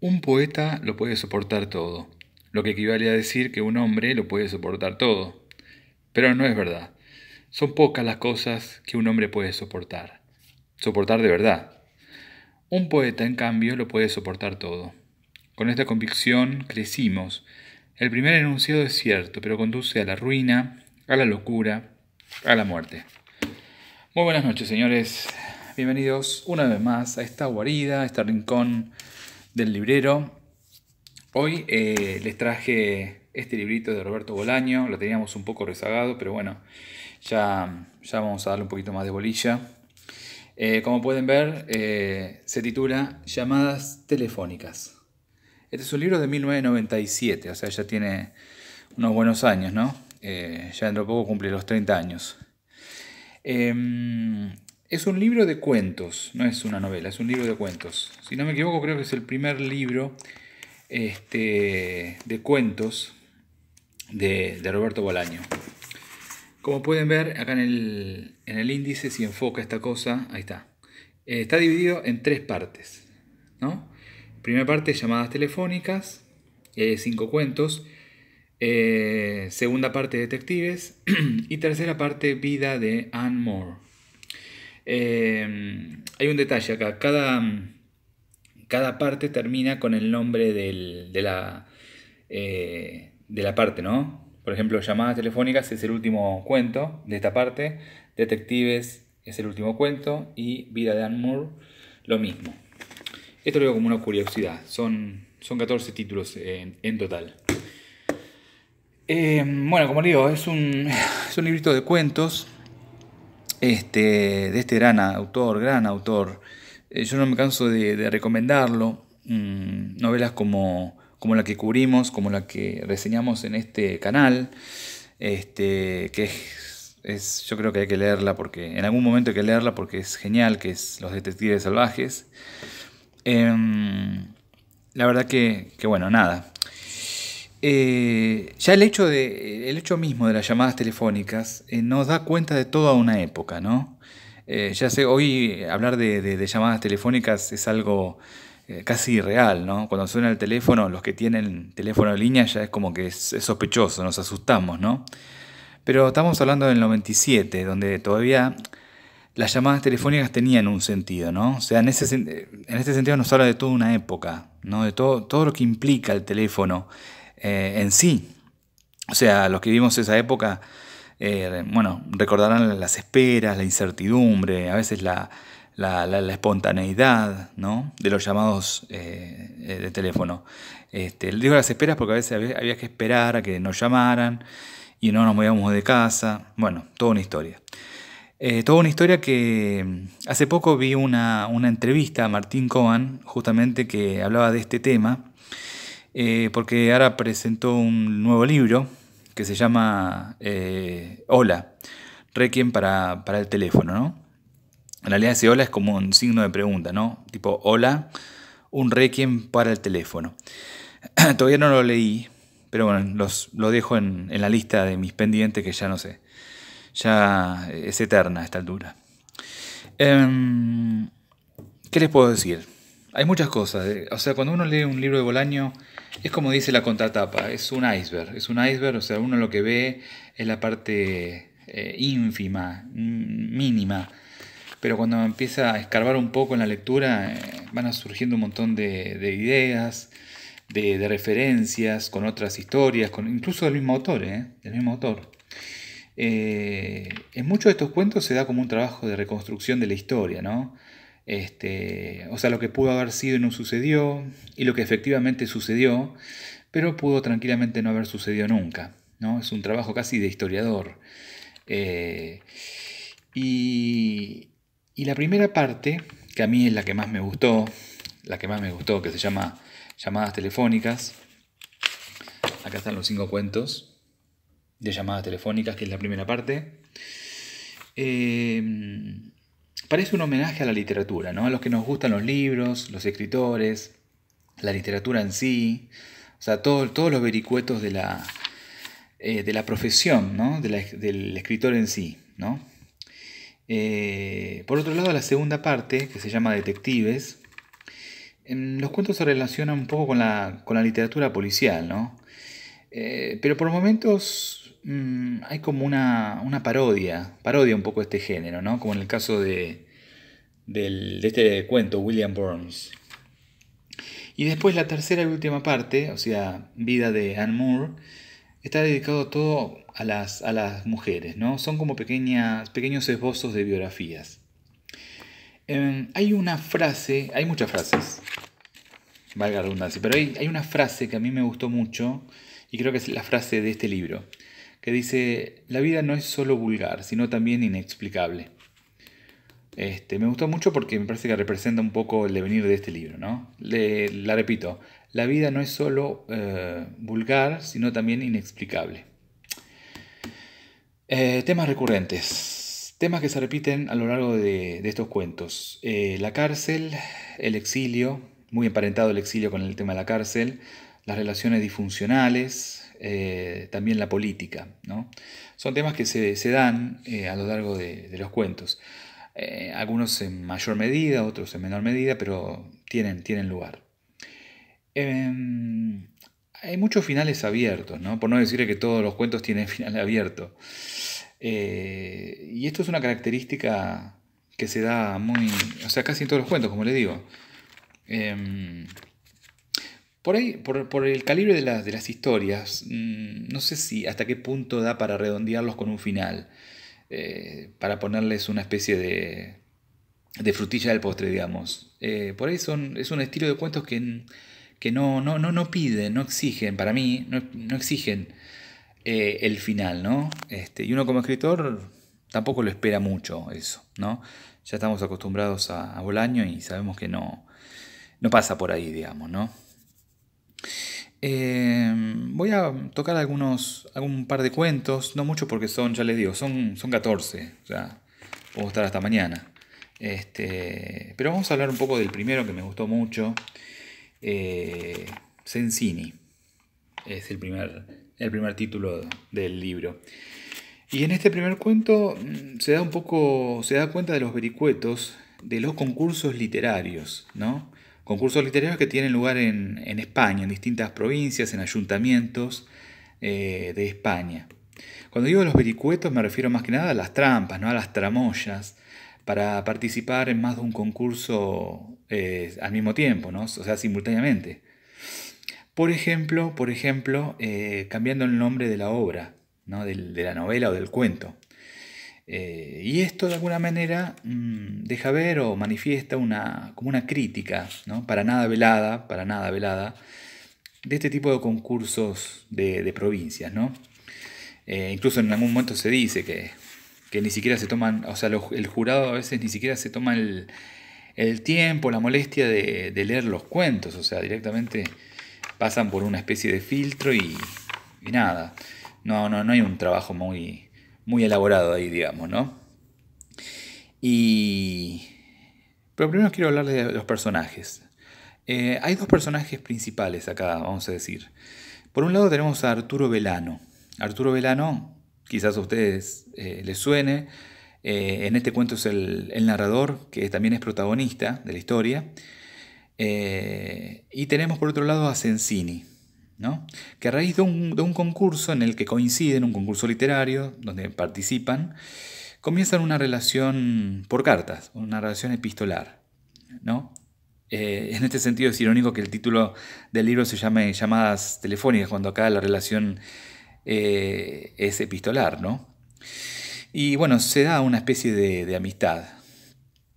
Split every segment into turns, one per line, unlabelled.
Un poeta lo puede soportar todo, lo que equivale a decir que un hombre lo puede soportar todo. Pero no es verdad. Son pocas las cosas que un hombre puede soportar. Soportar de verdad. Un poeta, en cambio, lo puede soportar todo. Con esta convicción crecimos. El primer enunciado es cierto, pero conduce a la ruina, a la locura, a la muerte. Muy buenas noches, señores. Bienvenidos una vez más a esta guarida, a este rincón del librero. Hoy eh, les traje este librito de Roberto Bolaño, lo teníamos un poco rezagado, pero bueno, ya, ya vamos a darle un poquito más de bolilla. Eh, como pueden ver, eh, se titula Llamadas Telefónicas. Este es un libro de 1997, o sea, ya tiene unos buenos años, ¿no? ya dentro de poco cumple los 30 años. Em, es un libro de cuentos, no es una novela, es un libro de cuentos. Si no me equivoco, creo que es el primer libro este, de cuentos de, Roberto Bolaño. Como pueden ver acá en el, índice, si enfoca esta cosa, ahí está. Eh, está dividido en tres partes. Primera parte, llamadas telefónicas, cinco cuentos. Eh, segunda parte, detectives. y tercera parte, vida de Anne Moore. Em, hay un detalle acá, cada, cada parte termina con el nombre de, la, eh, de la parte, ¿no? Por ejemplo, llamadas telefónicas es el último cuento de esta parte, detectives es el último cuento y vida de Anne Moore lo mismo. Esto lo veo como una curiosidad, son, son 14 títulos en, total. Em, bueno, como digo, es un, es un librito de cuentos este, de este gran autor, gran autor. Eh, yo no me canso de, recomendarlo. Mm, novelas como, la que cubrimos, como la que reseñamos en este canal, este, que es, yo creo que hay que leerla porque en algún momento hay que leerla porque es genial, que es Los Detectives Salvajes. Em, la verdad que, bueno, nada. Eh, ya el hecho, de, el hecho mismo de las llamadas telefónicas eh, nos da cuenta de toda una época, ¿no? Eh, ya sé, hoy hablar de, llamadas telefónicas es algo casi irreal, ¿no? Cuando suena el teléfono, los que tienen teléfono en línea ya es como que es, sospechoso, nos asustamos, ¿no? Pero estamos hablando del 97, donde todavía las llamadas telefónicas tenían un sentido, ¿no? O sea, en, ese, en este sentido nos habla de toda una época, ¿no? De todo, todo lo que implica el teléfono eh, en sí. O sea, los que vivimos esa época, eh, bueno, recordarán las esperas, la incertidumbre, a veces la, espontaneidad, ¿no? De los llamados eh, de teléfono. Este, digo las esperas porque a veces había, que esperar a que nos llamaran y no nos movíamos de casa. Bueno, toda una historia. toda una historia que mm, hace poco vi una, una entrevista a Martín Cohen, justamente que hablaba de este tema, eh, porque ahora presentó un nuevo libro que se llama eh, Hola, Requiem para, el teléfono, ¿no? En realidad ese hola es como un signo de pregunta, ¿no? Tipo, hola, un requiem para el teléfono. Todavía no lo leí, pero bueno, lo dejo en, la lista de mis pendientes que ya no sé. Ya eh, es eterna a esta altura. Em, ¿Qué les puedo decir? Hay muchas cosas. O sea, cuando uno lee un libro de Bolaño es como dice la contratapa, es un iceberg, es un iceberg, o sea, uno lo que ve es la parte eh, ínfima, mm, mínima, pero cuando empieza a escarbar un poco en la lectura eh, van surgiendo un montón de, ideas, de, referencias con otras historias, con, incluso del mismo autor, ¿eh? del mismo autor. Eh, en muchos de estos cuentos se da como un trabajo de reconstrucción de la historia, ¿no? Este, o sea, lo que pudo haber sido y no sucedió y lo que efectivamente sucedió, pero pudo tranquilamente no haber sucedido nunca. ¿no? Es un trabajo casi de historiador. Eh, y, y, la primera parte, que a mí es la que más me gustó, la que más me gustó, que se llama Llamadas Telefónicas. Acá están los cinco cuentos de llamadas telefónicas, que es la primera parte. Eh, parece un homenaje a la literatura, ¿no? A los que nos gustan los libros, los escritores, la literatura en sí, o sea, todos los vericuetos de la, eh, de la profesión, ¿no? del escritor en sí, ¿no? Eh, por otro lado, la segunda parte, que se llama Detectives, los cuentos se relacionan un poco con la, literatura policial, ¿no? Eh, pero por momentos Mm, hay como una, parodia, parodia un poco este género, ¿no? Como en el caso de, de este cuento, William Burns. Y después la tercera y última parte, o sea, Vida de Anne Moore, está dedicado todo a las, a las mujeres, ¿no? Son como pequeñas, pequeños esbozos de biografías. Em, hay una frase, hay muchas frases, valga la redundancia, pero hay una frase que a mí me gustó mucho y creo que es la frase de este libro que dice, la vida no es solo vulgar, sino también inexplicable. Este, me gustó mucho porque me parece que representa un poco el devenir de este libro, ¿no? la repito, la vida no es solo eh, vulgar, sino también inexplicable. Eh, temas recurrentes, temas que se repiten a lo largo de, estos cuentos. Eh, la cárcel, el exilio, muy emparentado el exilio con el tema de la cárcel, las relaciones disfuncionales, eh, también la política. ¿no? Son temas que se, dan eh, a lo largo de, los cuentos. Eh, algunos en mayor medida, otros en menor medida, pero tienen, tienen lugar. Em, hay muchos finales abiertos, ¿no? por no decir que todos los cuentos tienen final abierto. y esto es una característica que se da muy, o sea, casi en todos los cuentos, como le digo. Em, por ahí, por, el calibre de, de las historias, mm, no sé si hasta qué punto da para redondearlos con un final, eh, para ponerles una especie de, frutilla del postre, digamos. Eh, por ahí es un estilo de cuentos que, que no, no, no, piden, no exigen, para mí, no, exigen eh, el final, ¿no? Este, y uno como escritor tampoco lo espera mucho eso, ¿no? Ya estamos acostumbrados a, Bolaño y sabemos que no pasa por ahí, digamos, ¿no? Eh, voy a tocar algunos, algún par de cuentos, no mucho porque son, ya les digo, son, son 14, sea, puedo estar hasta mañana. Este, pero vamos a hablar un poco del primero que me gustó mucho, eh, Sensini, es el primer, el primer título del libro. Y en este primer cuento mm, se da un poco, se da cuenta de los vericuetos de los concursos literarios, ¿no? Concursos literarios que tienen lugar en, España, en distintas provincias, en ayuntamientos eh, de España. Cuando digo los vericuetos me refiero más que nada a las trampas, ¿no? a las tramoyas, para participar en más de un concurso eh, al mismo tiempo, ¿no? o sea, simultáneamente. Por ejemplo, por ejemplo eh, cambiando el nombre de la obra, de la novela o del cuento. Eh, y esto de alguna manera mm, deja ver o manifiesta una, como una crítica, ¿no? para nada velada, para nada velada, de este tipo de concursos de, provincias. ¿no? Eh, incluso en algún momento se dice que, ni siquiera se toman, o sea, el jurado a veces ni siquiera se toma el, tiempo, la molestia de, leer los cuentos, o sea, directamente pasan por una especie de filtro y, y nada. No, no, no hay un trabajo muy muy elaborado ahí, digamos, ¿no? Y... Pero primero quiero hablar de los personajes. Eh, hay dos personajes principales acá, vamos a decir. Por un lado tenemos a Arturo Velano. Arturo Velano, quizás a ustedes eh, les suene, eh, en este cuento es el, el, narrador, que también es protagonista de la historia. y tenemos por otro lado a Sensini que a raíz de un, concurso en el que coinciden, un concurso literario, donde participan, comienzan una relación por cartas, una relación epistolar. ¿no? Eh, en este sentido es irónico que el título del libro se llame Llamadas telefónicas, cuando acá la relación eh, es epistolar, ¿no? Y bueno, se da una especie de, de, amistad,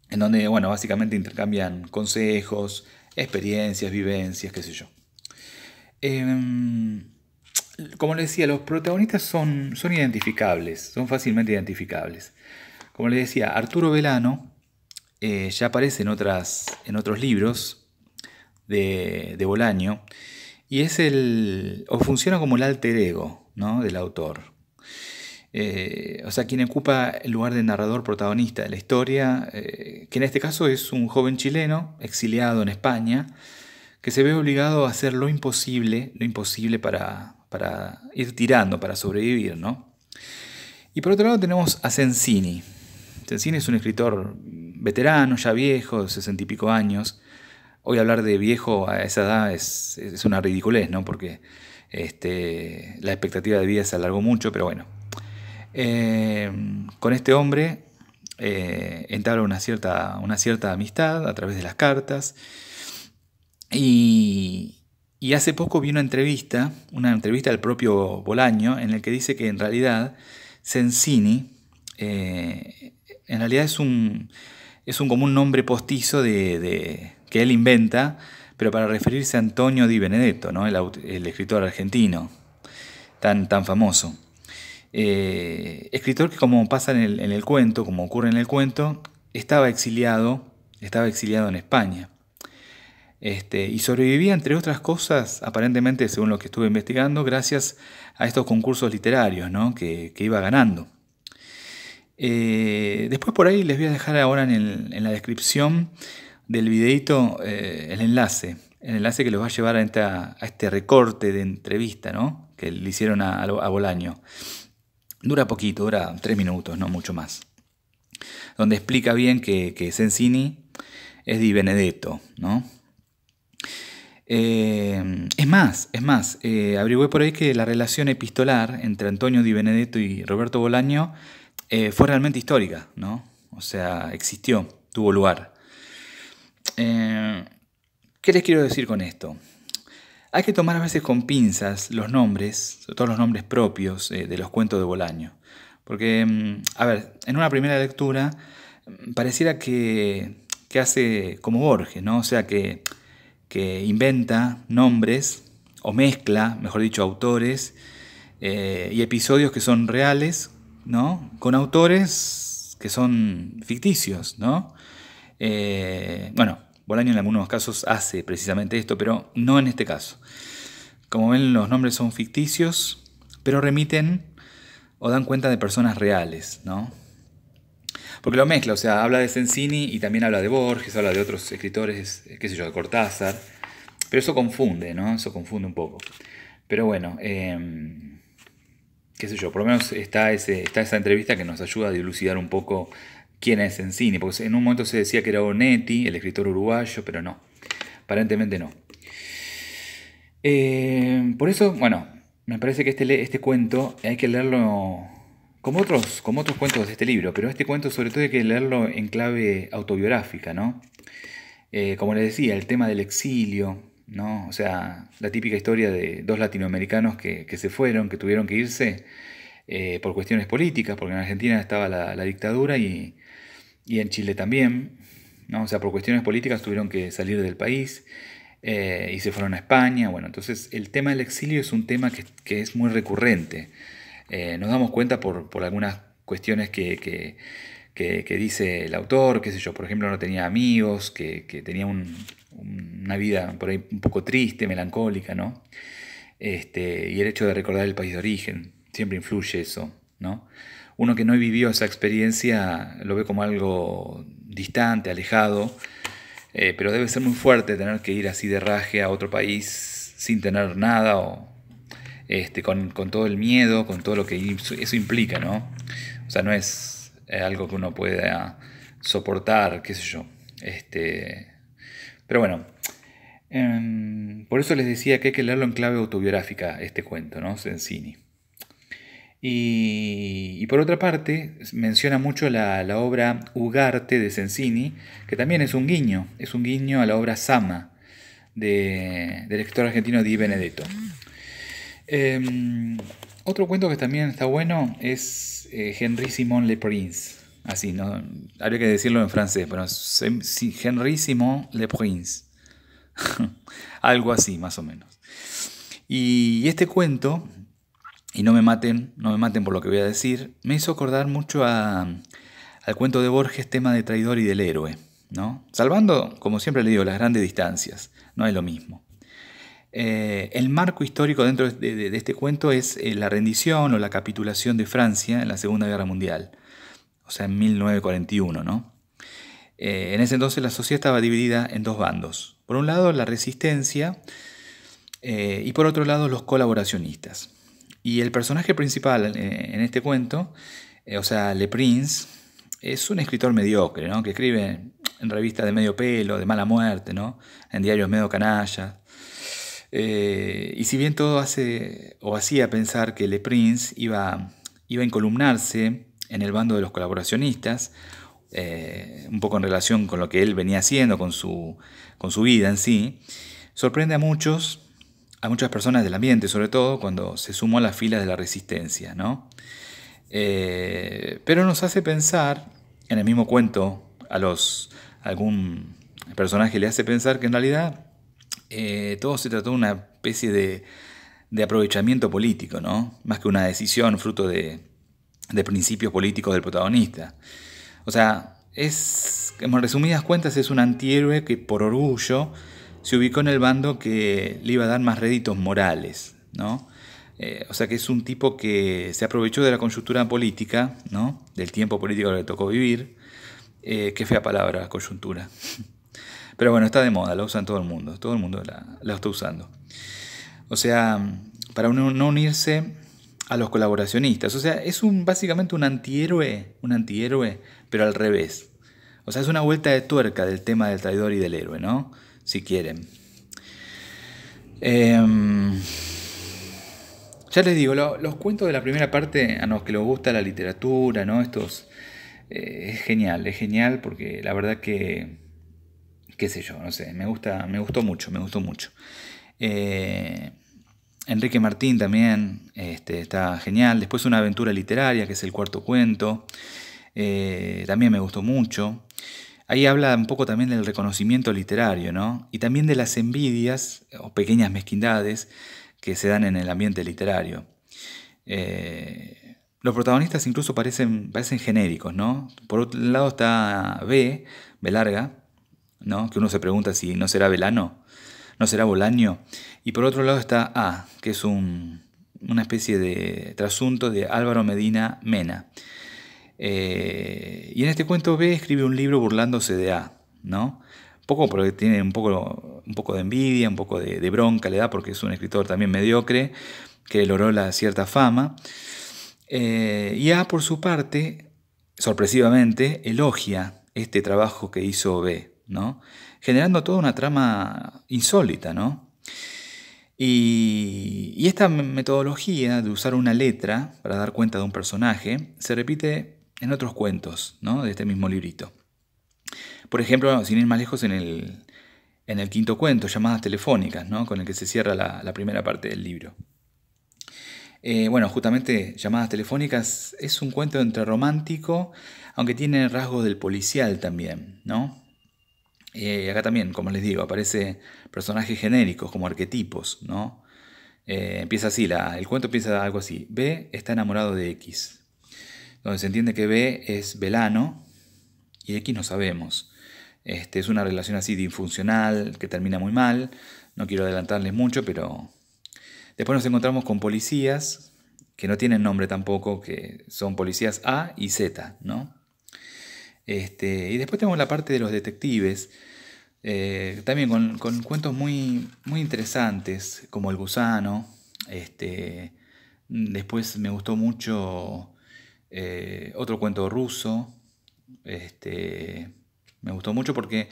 en donde, bueno, básicamente intercambian consejos, experiencias, vivencias, qué sé yo. Em, como les decía, los protagonistas son, son identificables, son fácilmente identificables. Como les decía, Arturo Velano eh, ya aparece en, otras, en otros libros de, Bolaño y es el, o funciona como el alter ego del autor. Eh, o sea, quien ocupa el lugar de narrador protagonista de la historia, eh, que en este caso es un joven chileno exiliado en España, que se ve obligado a hacer lo imposible, lo imposible para, para ir tirando, para sobrevivir, ¿no? Y por otro lado tenemos a Sensini. Sensini es un escritor veterano, ya viejo, de sesenta y pico años. Hoy hablar de viejo a esa edad es, una ridiculez, ¿no? Porque este, la expectativa de vida se alargó mucho, pero bueno. Eh, con este hombre eh, una cierta, una cierta amistad a través de las cartas y, hace poco vi una entrevista, una entrevista del propio Bolaño, en el que dice que en realidad Sensini, eh, en realidad es un, es un común nombre postizo de, que él inventa, pero para referirse a Antonio Di Benedetto, ¿no? el, escritor argentino, tan, tan famoso. Eh, escritor que como pasa en el, en el cuento, como ocurre en el cuento, estaba exiliado, estaba exiliado en España. Este, y sobrevivía, entre otras cosas, aparentemente, según lo que estuve investigando, gracias a estos concursos literarios que, iba ganando. Eh, después por ahí les voy a dejar ahora en, la descripción del videito eh, el enlace, el enlace que los va a llevar a, este recorte de entrevista que le hicieron a, Bolaño. Dura poquito, dura tres minutos, no mucho más. Donde explica bien que, que Sensini es Di Benedetto, ¿no? Eh, es más, es más, eh, averigüé por ahí que la relación epistolar entre Antonio Di Benedetto y Roberto Bolaño eh, fue realmente histórica, ¿no? O sea, existió, tuvo lugar. Eh, ¿Qué les quiero decir con esto? Hay que tomar a veces con pinzas los nombres, todos los nombres propios de los cuentos de Bolaño. Porque, mm, a ver, en una primera lectura mm, pareciera que, que hace como Borges, ¿no? O sea, que que inventa nombres o mezcla, mejor dicho, autores eh, y episodios que son reales, ¿no? Con autores que son ficticios, ¿no? Eh, bueno, Bolaño en algunos casos hace precisamente esto, pero no en este caso. Como ven, los nombres son ficticios, pero remiten o dan cuenta de personas reales, ¿no? Porque lo mezcla, o sea, habla de Sensini y también habla de Borges, habla de otros escritores, eh, qué sé yo, de Cortázar. Pero eso confunde, ¿no? Eso confunde un poco. Pero bueno, em, qué sé yo, por lo menos está, esa entrevista que nos ayuda a dilucidar un poco quién es Sensini. Porque en un momento se decía que era Onetti, el escritor uruguayo, pero no. Aparentemente no. Em, por eso, bueno, me parece que este, este cuento hay que leerlo como otros, como otros cuentos de este libro, pero este cuento sobre todo hay que leerlo en clave autobiográfica, ¿no? Eh, como les decía, el tema del exilio, ¿no? O sea, la típica historia de dos latinoamericanos que, se fueron, que tuvieron que irse eh, por cuestiones políticas, porque en Argentina estaba la, dictadura y, y, en Chile también, ¿no? O sea, por cuestiones políticas tuvieron que salir del país eh, y se fueron a España, bueno, entonces el tema del exilio es un tema que, que es muy recurrente. Eh, nos damos cuenta por, algunas cuestiones que, dice el autor, qué sé yo, por ejemplo, no tenía amigos, que, tenía una vida por ahí un poco triste, melancólica, ¿no? Este, y el hecho de recordar el país de origen, siempre influye eso, ¿no? Uno que no vivió esa experiencia lo ve como algo distante, alejado, eh, pero debe ser muy fuerte tener que ir así de raje a otro país sin tener nada o, este, con, todo el miedo, con todo lo que eso implica, ¿no? O sea, no es algo que uno pueda soportar, qué sé yo. Este, pero bueno, em, por eso les decía que hay que leerlo en clave autobiográfica, este cuento, ¿no? Sensini. Y, por otra parte, menciona mucho la, obra Ugarte de Sensini, que también es un guiño, es un guiño a la obra Sama de, del escritor argentino Di Benedetto. Em, otro cuento que también está bueno es eh, Henri Simon Le Prince. Así, ¿no? Habría que decirlo en francés, pero Henry Simon Le Prince. Algo así, más o menos. Y este cuento, y no me maten, no me maten por lo que voy a decir, me hizo acordar mucho al cuento de Borges, tema de traidor y del héroe, ¿no? Salvando, como siempre le digo, las grandes distancias, no es lo mismo. Eh, el marco histórico dentro de, este cuento es eh, la rendición o la capitulación de Francia en la Segunda Guerra Mundial, o sea, en 1941, eh, en ese entonces la sociedad estaba dividida en dos bandos. Por un lado, la resistencia y por otro lado, los colaboracionistas. Y el personaje principal en este cuento, o sea, Le Prince, es un escritor mediocre, ¿no? Que escribe en revistas de medio pelo, de mala muerte, ¿no? En diarios medio canallas eh, y si bien todo hace o hacía pensar que Le Prince iba, iba a incolumnarse en el bando de los colaboracionistas, eh, un poco en relación con lo que él venía haciendo, con su, con su vida en sí, sorprende a muchos, a muchas personas del ambiente, sobre todo cuando se sumó a las filas de la resistencia, eh, pero nos hace pensar, en el mismo cuento, a los a algún personaje le hace pensar que en realidad eh, todo se trató de una especie de, aprovechamiento político, Más que una decisión fruto de, principios políticos del protagonista. O sea, es, en resumidas cuentas, es un antihéroe que por orgullo se ubicó en el bando que le iba a dar más réditos morales, eh, o sea que es un tipo que se aprovechó de la coyuntura política, Del tiempo político que le tocó vivir. Eh, qué fea palabra, coyuntura. Pero bueno, está de moda, la usan todo el mundo, todo el mundo la, está usando. O sea, para no unirse a los colaboracionistas. O sea, es un, básicamente un antihéroe, un antihéroe, pero al revés. O sea, es una vuelta de tuerca del tema del traidor y del héroe, ¿no? Si quieren. Em, ya les digo, los cuentos de la primera parte, a los que les gusta la literatura, ¿no? Estos. Eh, es genial, es genial porque la verdad que qué sé yo, no sé, me, gusta, me gustó mucho, me gustó mucho. Eh, Enrique Martín también este, está genial. Después una aventura literaria, que es el cuarto cuento, eh, también me gustó mucho. Ahí habla un poco también del reconocimiento literario, ¿no? Y también de las envidias o pequeñas mezquindades que se dan en el ambiente literario. Eh, los protagonistas incluso parecen, parecen genéricos, ¿no? Por un lado está B, B larga, que uno se pregunta si no será Velano, no será Bolaño. Y por otro lado está A, que es una especie de trasunto de Álvaro Medina Mena. Eh, y en este cuento B escribe un libro burlándose de A, ¿no? Poco porque tiene un poco, de envidia, un poco de, bronca le da porque es un escritor también mediocre que logró la cierta fama. Eh, y A, por su parte, sorpresivamente, elogia este trabajo que hizo B. Generando toda una trama insólita, Y, esta metodología de usar una letra para dar cuenta de un personaje se repite en otros cuentos, De este mismo librito. Por ejemplo, sin ir más lejos, en el, quinto cuento, llamadas telefónicas, Con el que se cierra la, primera parte del libro. Eh, bueno, justamente llamadas telefónicas es un cuento entre romántico, aunque tiene rasgos del policial también, ¿no? Y eh, acá también, como les digo, aparece personajes genéricos como arquetipos, ¿no? Eh, empieza así, la, el cuento empieza algo así. B está enamorado de X, donde se entiende que B es velano y X no sabemos. Este, es una relación así disfuncional que termina muy mal. No quiero adelantarles mucho, pero después nos encontramos con policías que no tienen nombre tampoco, que son policías A y Z, ¿no? Este, y después tenemos la parte de los detectives, eh, también con, cuentos muy, interesantes, como El Gusano. Este, después me gustó mucho eh, otro cuento ruso. Este, me gustó mucho porque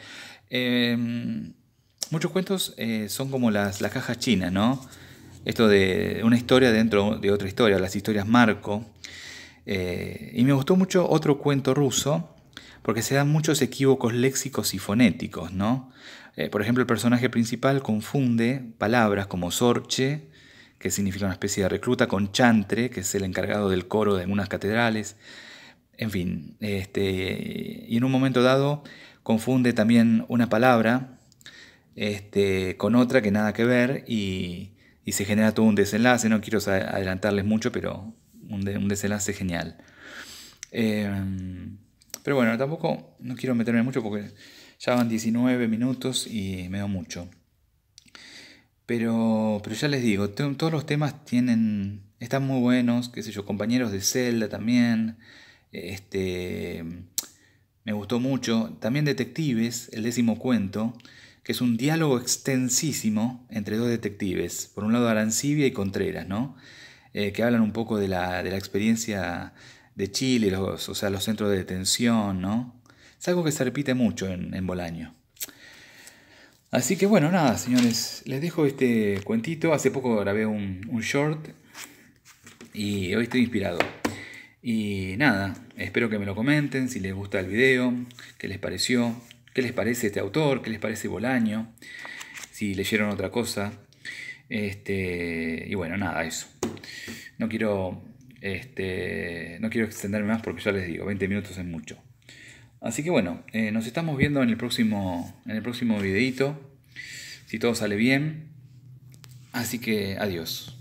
em, muchos cuentos eh, son como las, las cajas chinas, ¿no? Esto de una historia dentro de otra historia, las historias marco. y me gustó mucho otro cuento ruso porque se dan muchos equívocos léxicos y fonéticos, ¿no? Eh, por ejemplo, el personaje principal confunde palabras como sorche, que significa una especie de recluta, con chantre, que es el encargado del coro de algunas catedrales. En fin, este, y en un momento dado confunde también una palabra este, con otra que nada que ver y, se genera todo un desenlace. No quiero adelantarles mucho, pero un, un desenlace genial. Eh, pero bueno, tampoco no quiero meterme mucho porque ya van 19 minutos y me da mucho. Pero, pero ya les digo, todos los temas tienen, están muy buenos, qué sé yo, compañeros de celda también. Este, me gustó mucho. También Detectives, el décimo cuento, que es un diálogo extensísimo entre dos detectives. Por un lado Arancibia y Contreras, ¿no? Eh, que hablan un poco de la, de la experiencia de Chile, los, o sea, los centros de detención, ¿no? Es algo que se repite mucho en, Bolaño. Así que bueno, nada, señores, les dejo este cuentito. Hace poco grabé un, short y hoy estoy inspirado. Y nada, espero que me lo comenten, si les gusta el video, qué les pareció, qué les parece este autor, qué les parece Bolaño, si leyeron otra cosa. Este, y bueno, nada, eso. No quiero este, no quiero extenderme más porque ya les digo, 20 minutos es mucho. Así que bueno, eh, nos estamos viendo en el próximo, en el próximo videito. Si todo sale bien. Así que adiós.